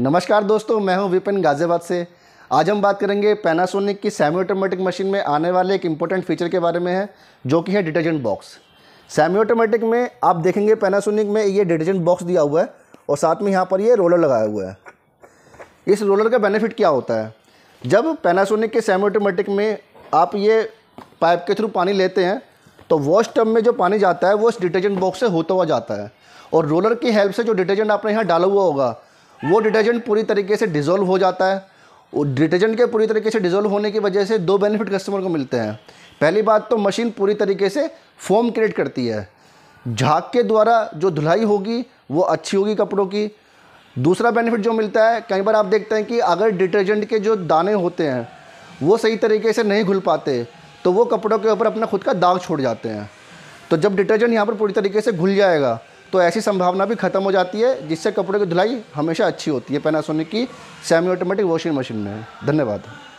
नमस्कार दोस्तों मैं हूं विपिन गाजियाबाद से आज हम बात करेंगे पैनासोनिक की सेमी ऑटोमेटिक मशीन में आने वाले एक इम्पोर्टेंट फीचर के बारे में है जो कि है डिटर्जेंट बॉक्स सेमी ऑटोमेटिक में आप देखेंगे पैनासोनिक में ये डिटर्जेंट बॉक्स दिया हुआ है और साथ में यहाँ पर ये रोलर लगाया हुआ है इस रोलर का बेनिफिट क्या होता है जब पैनासोनिक के सेमी ऑटोमेटिक में आप ये पाइप के थ्रू पानी लेते हैं तो वॉश टब में जो पानी जाता है वो इस डिटर्जेंट बॉक्स से होता हुआ जाता है और रोलर की हेल्प से जो डिटर्जेंट आपने यहाँ डाला हुआ होगा वो डिटर्जेंट पूरी तरीके से डिज़ोल्व हो जाता है और डिटर्जेंट के पूरी तरीके से डिज़ोल्व होने की वजह से दो बेनिफिट कस्टमर को मिलते हैं पहली बात तो मशीन पूरी तरीके से फोम क्रिएट करती है झाग के द्वारा जो धुलाई होगी वो अच्छी होगी कपड़ों की दूसरा बेनिफिट जो मिलता है कई बार आप देखते हैं कि अगर डिटर्जेंट के जो दाने होते हैं वो सही तरीके से नहीं घुल पाते तो वो कपड़ों के ऊपर अपना खुद का दाग छोड़ जाते हैं तो जब डिटर्जेंट यहाँ पर पूरी तरीके से घुल जाएगा तो ऐसी संभावना भी खत्म हो जाती है जिससे कपड़े की धुलाई हमेशा अच्छी होती है पैनासोनिक की सेमी ऑटोमेटिक वॉशिंग मशीन में धन्यवाद